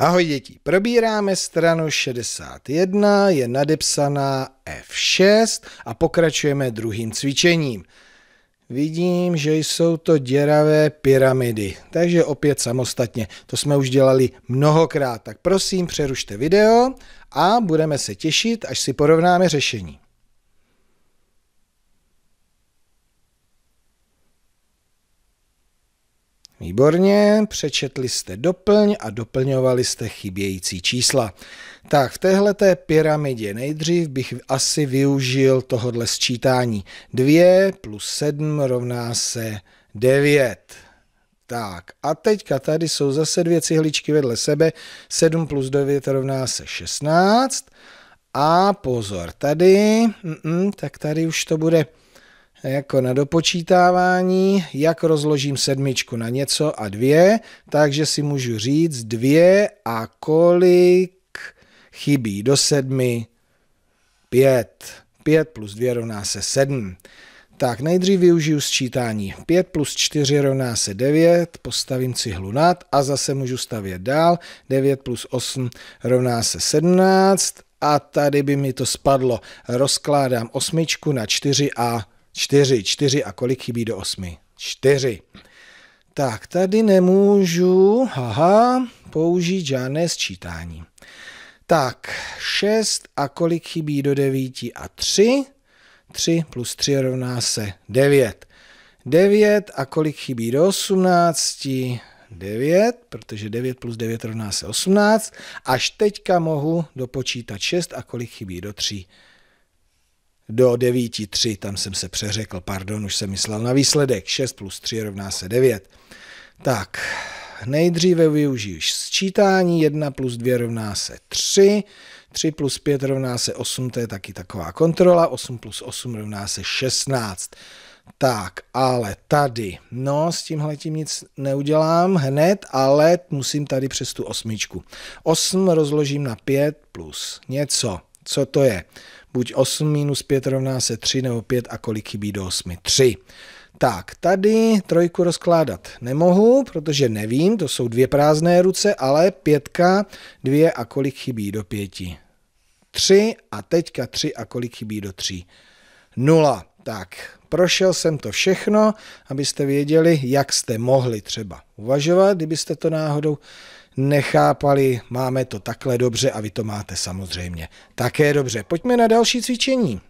Ahoj děti, probíráme stranu 61, je nadepsaná F6 a pokračujeme druhým cvičením. Vidím, že jsou to děravé pyramidy, takže opět samostatně. To jsme už dělali mnohokrát, tak prosím přerušte video a budeme se těšit, až si porovnáme řešení. Výborně, přečetli jste doplň a doplňovali jste chybějící čísla. Tak, v téhle pyramidě nejdřív bych asi využil tohodle sčítání. 2 plus 7 rovná se 9. Tak, a teďka tady jsou zase dvě cihličky vedle sebe. 7 plus 9 rovná se 16. A pozor, tady, mm, mm, tak tady už to bude jako na dopočítávání, jak rozložím sedmičku na něco a dvě, takže si můžu říct dvě a kolik chybí do sedmi? Pět. Pět plus dvě rovná se sedm. Tak nejdřív využiju sčítání. 5 plus 4 rovná se 9, postavím cihlu nad a zase můžu stavět dál. 9 plus 8 rovná se 17 a tady by mi to spadlo. Rozkládám osmičku na 4 a Čtyři, čtyři a kolik chybí do osmi? Čtyři. Tak, tady nemůžu, haha, použít žádné sčítání. Tak, šest a kolik chybí do devíti a tři? Tři plus tři rovná se devět. Devět a kolik chybí do osmnácti? 9, protože 9 plus 9 rovná se 18. Až teďka mohu dopočítat 6 a kolik chybí do 3? do 9-3, tam jsem se přeřekl, pardon, už jsem myslel na výsledek, 6 plus 3 rovná se 9. Tak, nejdříve využiju sčítání, 1 plus 2 rovná se 3, 3 plus 5 rovná se 8, to je taky taková kontrola, 8 plus 8 rovná se 16. Tak, ale tady, no s tímhle tím nic neudělám hned, ale musím tady přes tu osmičku. 8 rozložím na 5 plus něco. Co to je? Buď 8 minus 5 rovná se 3 nebo 5 a kolik chybí do 8? 3. Tak, tady trojku rozkládat nemohu, protože nevím, to jsou dvě prázdné ruce, ale pětka, dvě a kolik chybí do pěti? Tři a teďka tři a kolik chybí do tří? Nula. Tak, prošel jsem to všechno, abyste věděli, jak jste mohli třeba uvažovat, kdybyste to náhodou nechápali, máme to takhle dobře a vy to máte samozřejmě také dobře. Pojďme na další cvičení.